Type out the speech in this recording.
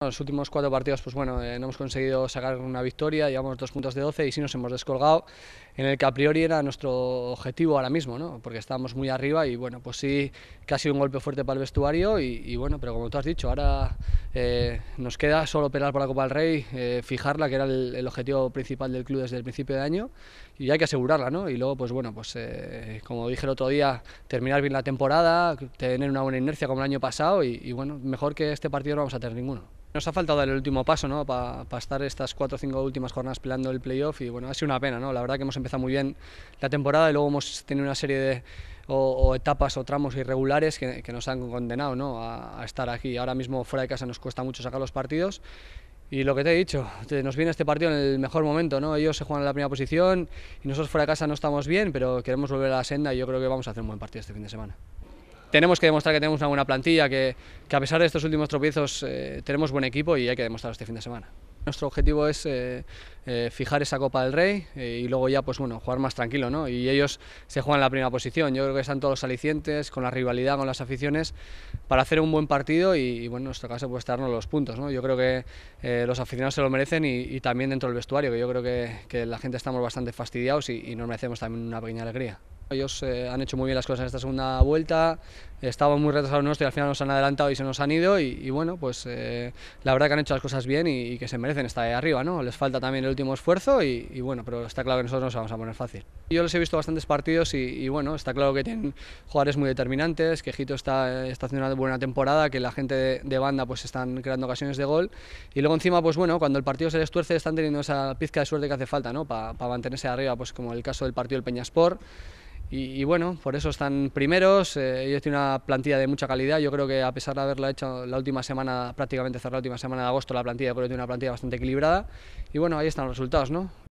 Los últimos cuatro partidos, pues bueno, eh, no hemos conseguido sacar una victoria, llevamos dos puntos de 12 y sí nos hemos descolgado en el que a priori era nuestro objetivo ahora mismo, ¿no? porque estábamos muy arriba y bueno, pues sí que ha sido un golpe fuerte para el vestuario y, bueno, pero como tú has dicho, ahora eh, nos queda solo pelar por la Copa del Rey, eh, fijarla, que era el, objetivo principal del club desde el principio de año, y hay que asegurarla, ¿no? Y luego, pues bueno, pues eh, como dije el otro día, terminar bien la temporada, tener una buena inercia como el año pasado y, bueno, mejor que este partido no vamos a tener ninguno. Nos ha faltado el último paso, ¿no? Para estar estas cuatro o cinco últimas jornadas peleando el playoff y bueno, ha sido una pena, ¿no? La verdad que hemos está muy bien la temporada y luego hemos tenido una serie de etapas o tramos irregulares que, nos han condenado ¿no? a, estar aquí. Ahora mismo fuera de casa nos cuesta mucho sacar los partidos y lo que te he dicho, nos viene este partido en el mejor momento, ¿no? Ellos se juegan en la primera posición y nosotros fuera de casa no estamos bien, pero queremos volver a la senda y yo creo que vamos a hacer un buen partido este fin de semana. Tenemos que demostrar que tenemos una buena plantilla, que, a pesar de estos últimos tropiezos eh, tenemos buen equipo y hay que demostrarlo este fin de semana. Nuestro objetivo es eh, eh, fijar esa Copa del Rey eh, y luego ya pues bueno, jugar más tranquilo, Y ellos se juegan la primera posición. Yo creo que están todos los alicientes, con la rivalidad, con las aficiones, para hacer un buen partido y, bueno, en nuestro caso pues darnos los puntos, ¿no? Yo creo que los aficionados se lo merecen y, también dentro del vestuario, que yo creo que, la gente estamos bastante fastidiados y, nos merecemos también una pequeña alegría. Ellos han hecho muy bien las cosas en esta segunda vuelta, ...estaban muy retrasados nosotros y al final nos han adelantado y se nos han ido y, bueno, pues eh, la verdad que han hecho las cosas bien y, que se merecen estar ahí arriba, ¿no? Les falta también el último esfuerzo y, bueno, pero está claro que nosotros nos vamos a poner fácil. Yo les he visto bastantes partidos y, bueno, está claro que tienen jugadores muy determinantes, que Ejito está, está haciendo una buena temporada, que la gente de, banda pues están creando ocasiones de gol y luego encima pues bueno, cuando el partido se les tuerce están teniendo esa pizca de suerte que hace falta, ¿no? Para mantenerse arriba, pues como el caso del partido del Peñasport... Y, bueno, por eso están primeros, eh, ellos tienen una plantilla de mucha calidad, yo creo que a pesar de haberla hecho la última semana, prácticamente cerrar la última semana de agosto, la plantilla, creo que tiene una plantilla bastante equilibrada, y bueno, ahí están los resultados, ¿no?